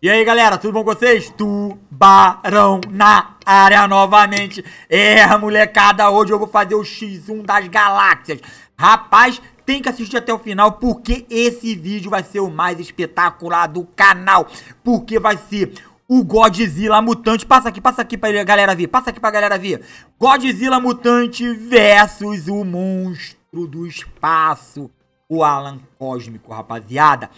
E aí galera, tudo bom com vocês? Tubarão na área novamente. É, molecada, hoje eu vou fazer o X1 das galáxias. Rapaz, tem que assistir até o final porque esse vídeo vai ser o mais espetacular do canal. Porque vai ser o Godzilla Mutante. Passa aqui, passa aqui pra galera ver, passa aqui pra galera ver. Godzilla Mutante versus o Monstro do Espaço. O Alan Cósmico, rapaziada.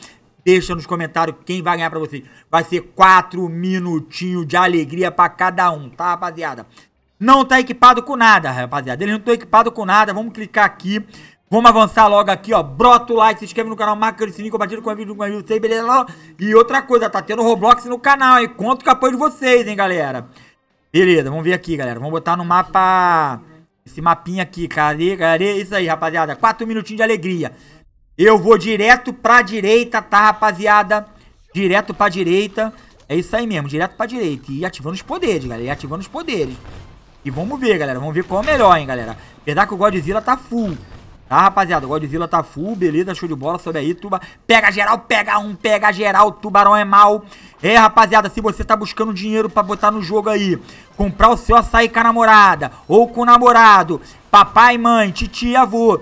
Deixa nos comentários quem vai ganhar para vocês. Vai ser quatro minutinhos de alegria para cada um, tá, rapaziada? Não tá equipado com nada, rapaziada. Eles não estão equipados com nada. Vamos clicar aqui. Vamos avançar logo aqui, ó. Brota o like, se inscreve no canal, marca o sininho, compartilha com o vídeo, com o sei, beleza? E outra coisa, tá tendo Roblox no canal, hein? Conto com o apoio de vocês, hein, galera? Beleza, vamos ver aqui, galera. Vamos botar no mapa... Esse mapinha aqui, cadê, cadê? Isso aí, rapaziada. Quatro minutinhos de alegria. Eu vou direto pra direita, tá, rapaziada? Direto pra direita. É isso aí mesmo, direto pra direita. E ativando os poderes, galera. E ativando os poderes. E vamos ver, galera. Vamos ver qual é o melhor, hein, galera. Apesar que o Godzilla tá full. Tá, rapaziada? O Godzilla tá full, beleza, show de bola, sobe aí, tuba. Pega geral, pega um, pega geral, tubarão é mal. É, rapaziada, se você tá buscando dinheiro pra botar no jogo aí, comprar o seu açaí com a namorada, ou com o namorado, papai, mãe, titia, avô,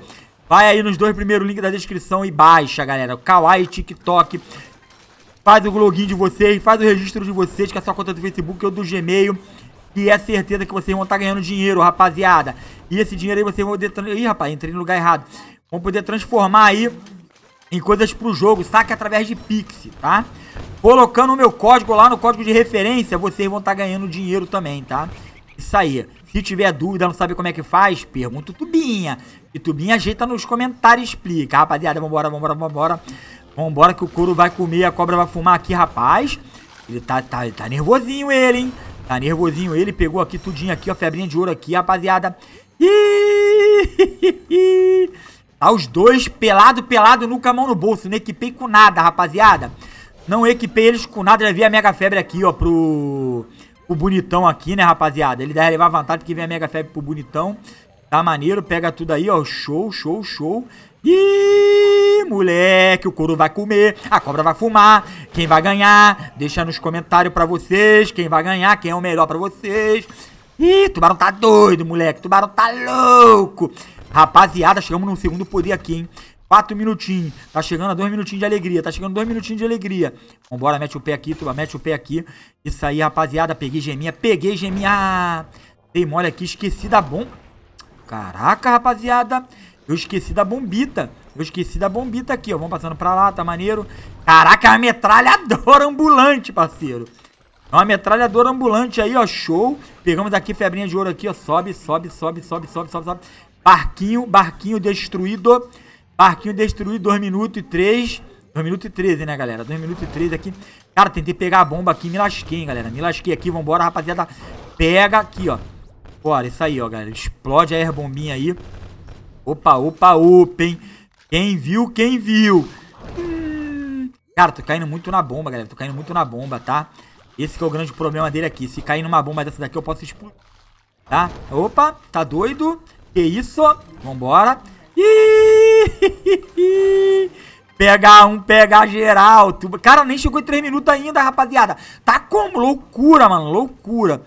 Vai aí nos dois primeiros links da descrição e baixa, galera. Kawaii, TikTok. Faz o login de vocês, faz o registro de vocês, que é a sua conta do Facebook ou do Gmail. E é certeza que vocês vão estar tá ganhando dinheiro, rapaziada. E esse dinheiro aí vocês vão poder... Ih, rapaz, entrei no lugar errado. Vão poder transformar aí em coisas pro jogo. Saque através de Pix, tá? Colocando o meu código lá no código de referência, vocês vão estar tá ganhando dinheiro também, tá? Isso aí. Se tiver dúvida, não sabe como é que faz, pergunta o Tubinha. E Tubinha ajeita nos comentários e explica. Rapaziada, vambora, vambora, vambora. Vambora que o couro vai comer, a cobra vai fumar aqui, rapaz. Ele tá, tá, tá nervosinho ele, hein? Tá nervosinho ele, pegou aqui tudinho aqui, ó, febrinha de ouro aqui, rapaziada. Ih! Tá os dois pelado, pelado, nunca mão no bolso. Não equipei com nada, rapaziada. Não equipei eles com nada. Já vi a mega febre aqui, ó, pro o bonitão aqui, né, rapaziada? Ele deve levar vantagem porque vem a Mega Feb pro bonitão. Tá maneiro, pega tudo aí, ó. Show, show, show. Ih, moleque, o couro vai comer, a cobra vai fumar. Quem vai ganhar? Deixa nos comentários pra vocês. Quem vai ganhar, quem é o melhor pra vocês. Ih, tubarão tá doido, moleque. Tubarão tá louco. Rapaziada, chegamos num segundo poder aqui, hein? Quatro minutinhos. Tá chegando a dois minutinhos de alegria. Tá chegando dois minutinhos de alegria. Vambora, mete o pé aqui, turma. Mete o pé aqui. Isso aí, rapaziada. Peguei geminha. Peguei geminha. dei mole aqui. Esqueci da bomba. Caraca, rapaziada. Eu esqueci da bombita. Eu esqueci da bombita aqui, ó. Vamos passando pra lá, tá maneiro. Caraca, é uma metralhadora ambulante, parceiro. É uma metralhadora ambulante aí, ó. Show. Pegamos aqui febrinha de ouro aqui, ó. Sobe, sobe, sobe, sobe, sobe, sobe, sobe. Barquinho, barquinho destruído. Barquinho destruído, 2 minutos e 3. 2 minutos e 13, né, galera? 2 minutos e 13 aqui. Cara, tentei pegar a bomba aqui, me lasquei, hein, galera. Me lasquei aqui, vambora, rapaziada. Pega aqui, ó. Bora, isso aí, ó, galera. Explode a air bombinha aí. Opa, opa, opa, hein. Quem viu, quem viu. Hum... Cara, tô caindo muito na bomba, galera. Tô caindo muito na bomba, tá? Esse é o grande problema dele aqui. Se cair numa bomba dessa daqui, eu posso explodir. Tá? Opa, tá doido? Que isso? Vambora. Ih! Pegar um, pegar geral. Cara, nem chegou em 3 minutos ainda, rapaziada. Tá como? Loucura, mano. Loucura.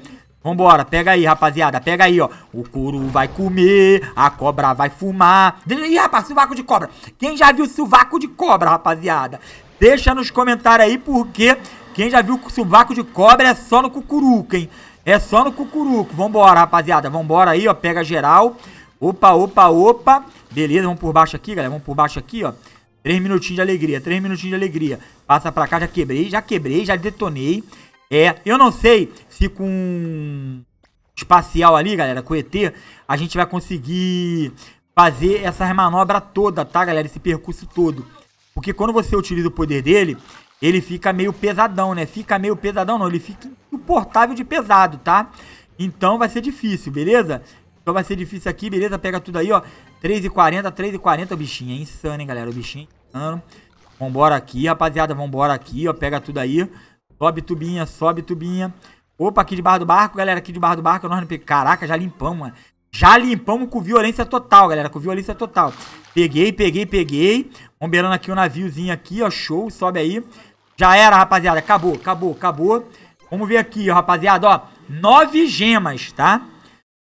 Vambora, pega aí, rapaziada, pega aí, ó O couro vai comer, a cobra vai fumar Deixa aí, rapaz, suvaco de cobra Quem já viu suvaco de cobra, rapaziada? Deixa nos comentários aí, porque Quem já viu suvaco de cobra é só no cucuruco, hein? É só no cucuruco, vambora, rapaziada Vambora aí, ó, pega geral Opa, opa, opa. Beleza, vamos por baixo aqui, galera. Vamos por baixo aqui, ó. Três minutinhos de alegria, três minutinhos de alegria. Passa pra cá, já quebrei, já quebrei, já detonei. É, eu não sei se com espacial ali, galera, com ET, a gente vai conseguir fazer essa manobra toda, tá, galera? Esse percurso todo. Porque quando você utiliza o poder dele, ele fica meio pesadão, né? Fica meio pesadão, não. Ele fica insuportável de pesado, tá? Então vai ser difícil, beleza? Então vai ser difícil aqui, beleza? Pega tudo aí, ó. 3,40, 3,40. O bichinho é insano, hein, galera? O bichinho é insano. Vambora aqui, rapaziada. Vambora aqui, ó. Pega tudo aí. Sobe tubinha, sobe tubinha. Opa, aqui de do barco, galera. Aqui de do barco, nós não Caraca, já limpamos, mano. Já limpamos com violência total, galera. Com violência total. Peguei, peguei, peguei. Bombeirando aqui o um naviozinho aqui, ó. Show, sobe aí. Já era, rapaziada. Acabou, acabou, acabou. Vamos ver aqui, ó, rapaziada, ó. Nove gemas, tá?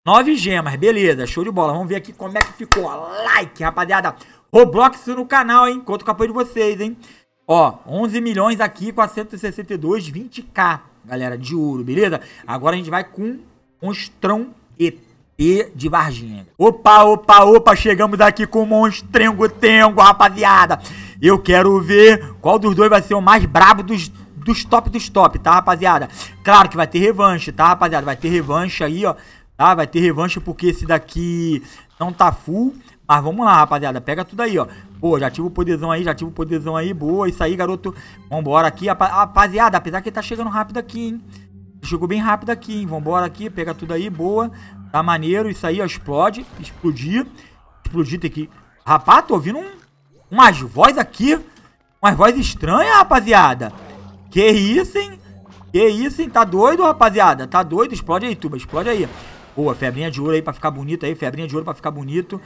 Nove gemas, beleza, show de bola. Vamos ver aqui como é que ficou. Like, rapaziada. Roblox no canal, hein? Conto com o apoio de vocês, hein? Ó, 11 milhões aqui, com a 162, 20k, galera, de ouro, beleza? Agora a gente vai com Monstrão ET de Varginha. Opa, opa, opa, chegamos aqui com Monstrengo Tengo, rapaziada. Eu quero ver qual dos dois vai ser o mais brabo dos, dos top dos top, tá, rapaziada? Claro que vai ter revanche, tá, rapaziada? Vai ter revanche aí, ó. Tá? Vai ter revanche porque esse daqui não tá full. Mas vamos lá, rapaziada. Pega tudo aí, ó. Boa, já ativa o poderzão aí, já ativa o poderzão aí. Boa, isso aí, garoto. Vambora aqui. Rapaziada, apesar que ele tá chegando rápido aqui, hein. Chegou bem rápido aqui, hein. Vambora aqui, pega tudo aí. Boa. Tá maneiro. Isso aí, ó. Explode. Explodir. Explodir tem que... Rapaz, tô ouvindo um... umas vozes aqui. Umas vozes estranhas, rapaziada. Que isso, hein. Que isso, hein. Tá doido, rapaziada. Tá doido. Explode aí, Tuba. Explode aí. Boa, febrinha de ouro aí pra ficar bonito aí. Febrinha de ouro pra ficar bonito.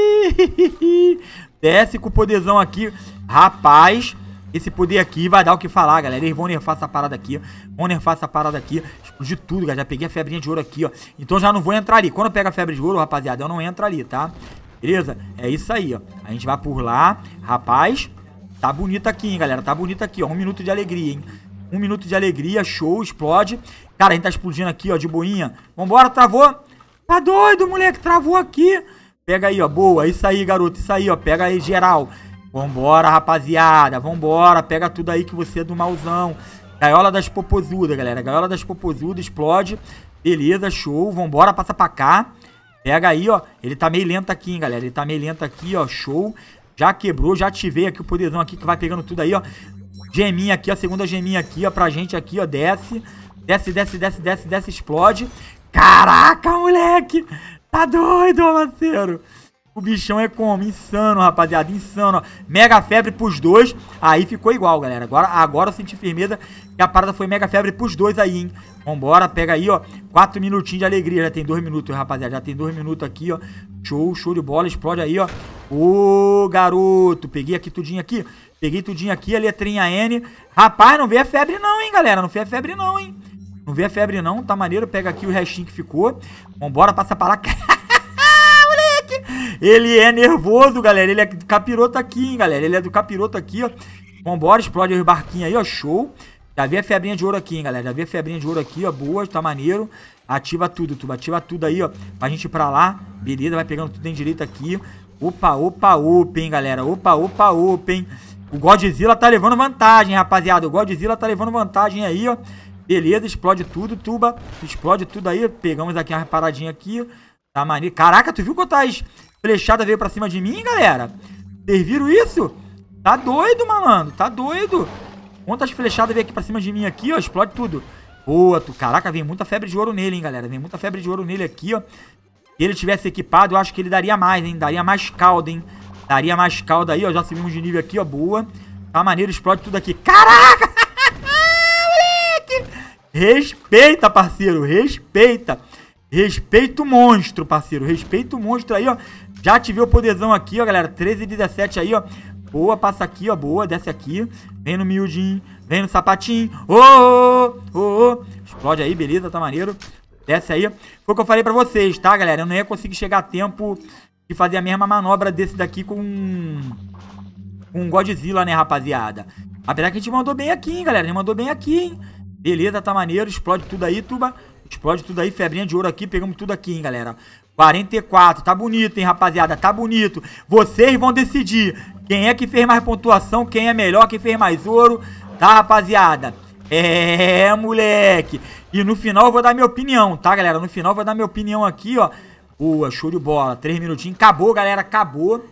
Desce com o poderzão aqui. Rapaz, esse poder aqui vai dar o que falar, galera. Eles vão nerfar essa parada aqui. Vão nerfar essa parada aqui. Explodir tudo, galera. Já peguei a febrinha de ouro aqui, ó. Então já não vou entrar ali. Quando eu pego a febre de ouro, rapaziada, eu não entro ali, tá? Beleza? É isso aí, ó. A gente vai por lá. Rapaz, tá bonito aqui, hein, galera. Tá bonito aqui, ó. Um minuto de alegria, hein. Um minuto de alegria, show, explode. Cara, a gente tá explodindo aqui, ó, de boinha. Vambora, travou. Tá doido, moleque, travou aqui. Pega aí, ó, boa. Isso aí, garoto, isso aí, ó. Pega aí, geral. Vambora, rapaziada, vambora. Pega tudo aí que você é do malzão. Gaiola das popozudas, galera. Gaiola das popozudas, explode. Beleza, show. Vambora, passa pra cá. Pega aí, ó. Ele tá meio lento aqui, hein, galera. Ele tá meio lento aqui, ó. Show. Já quebrou, já ativei aqui o poderzão aqui que vai pegando tudo aí, ó geminha aqui, a segunda geminha aqui, ó, pra gente aqui, ó, desce. Desce, desce, desce, desce, desce, explode. Caraca, moleque! Tá doido, parceiro! O bichão é como? Insano, rapaziada, insano. Ó. Mega febre pros dois. Aí ficou igual, galera. Agora, agora eu senti firmeza que a parada foi mega febre pros dois aí, hein. Vambora, pega aí, ó. Quatro minutinhos de alegria. Já tem dois minutos, rapaziada. Já tem dois minutos aqui, ó. Show, show de bola. Explode aí, ó. Ô, garoto, peguei aqui tudinho aqui. Peguei tudinho aqui, a letrinha N. Rapaz, não vê a febre não, hein, galera. Não vê a febre não, hein. Não vê a febre não, tá maneiro. Pega aqui o restinho que ficou. Vambora, passa para lá. Moleque! Ele é nervoso, galera. Ele é do capiroto aqui, hein, galera. Ele é do capiroto aqui, ó. Vambora, explode os barquinhos aí, ó. Show. Já vi a febrinha de ouro aqui, hein, galera. Já vi a febrinha de ouro aqui, ó. Boa, tá maneiro. Ativa tudo, tuba. Ativa tudo aí, ó. Pra gente ir pra lá. Beleza, vai pegando tudo em direito aqui. Upa, upa, opa, hein, galera. Upa, upa, opa, hein. O Godzilla tá levando vantagem, rapaziada. O Godzilla tá levando vantagem aí, ó. Beleza, explode tudo, tuba. Explode tudo aí. Pegamos aqui uma paradinha aqui. Tá maneiro. Caraca, tu viu quantas flechadas veio pra cima de mim, galera? Vocês viram isso? Tá doido, malandro. Tá doido. Quantas flechadas veio aqui pra cima de mim aqui, ó. Explode tudo. Boa, tu. Caraca, vem muita febre de ouro nele, hein, galera. Vem muita febre de ouro nele aqui, ó. Se ele tivesse equipado, eu acho que ele daria mais, hein? Daria mais calda, hein? Daria mais calda aí, ó. Já subimos de nível aqui, ó. Boa. Tá maneiro, explode tudo aqui. Caraca! Moleque! Respeita, parceiro. Respeita. Respeita o monstro, parceiro. Respeita o monstro aí, ó. Já ativei o poderzão aqui, ó, galera. 13 e 17 aí, ó. Boa, passa aqui, ó. Boa, desce aqui. Vem no miudinho. Vem no sapatinho. Ô, ô, ô. Explode aí, beleza. Tá maneiro. Desce aí. Foi o que eu falei pra vocês, tá, galera? Eu não ia conseguir chegar a tempo de fazer a mesma manobra desse daqui com... Com um Godzilla, né, rapaziada? Apesar que a gente mandou bem aqui, hein, galera? A gente mandou bem aqui, hein? Beleza, tá maneiro. Explode tudo aí, tuba. Explode tudo aí. Febrinha de ouro aqui. Pegamos tudo aqui, hein, galera? 44, tá bonito, hein, rapaziada? Tá bonito. Vocês vão decidir quem é que fez mais pontuação, quem é melhor, quem fez mais ouro, tá, rapaziada? É, moleque! E no final eu vou dar minha opinião, tá, galera? No final eu vou dar minha opinião aqui, ó. Boa, show de bola. Três minutinhos. Acabou, galera. Acabou.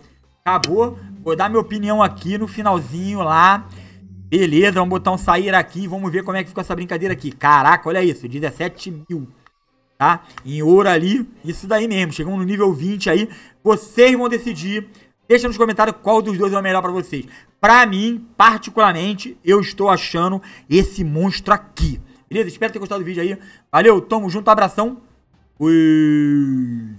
Acabou. Vou dar minha opinião aqui no finalzinho lá. Beleza, vamos botar um sair aqui. Vamos ver como é que ficou essa brincadeira aqui. Caraca, olha isso. 17 mil. Tá? Em ouro ali. Isso daí mesmo. Chegamos no nível 20 aí. Vocês vão decidir Deixa nos comentários qual dos dois é o melhor para vocês. Para mim, particularmente, eu estou achando esse monstro aqui. Beleza? Espero ter gostado do vídeo aí. Valeu, tamo junto, abração. Fui.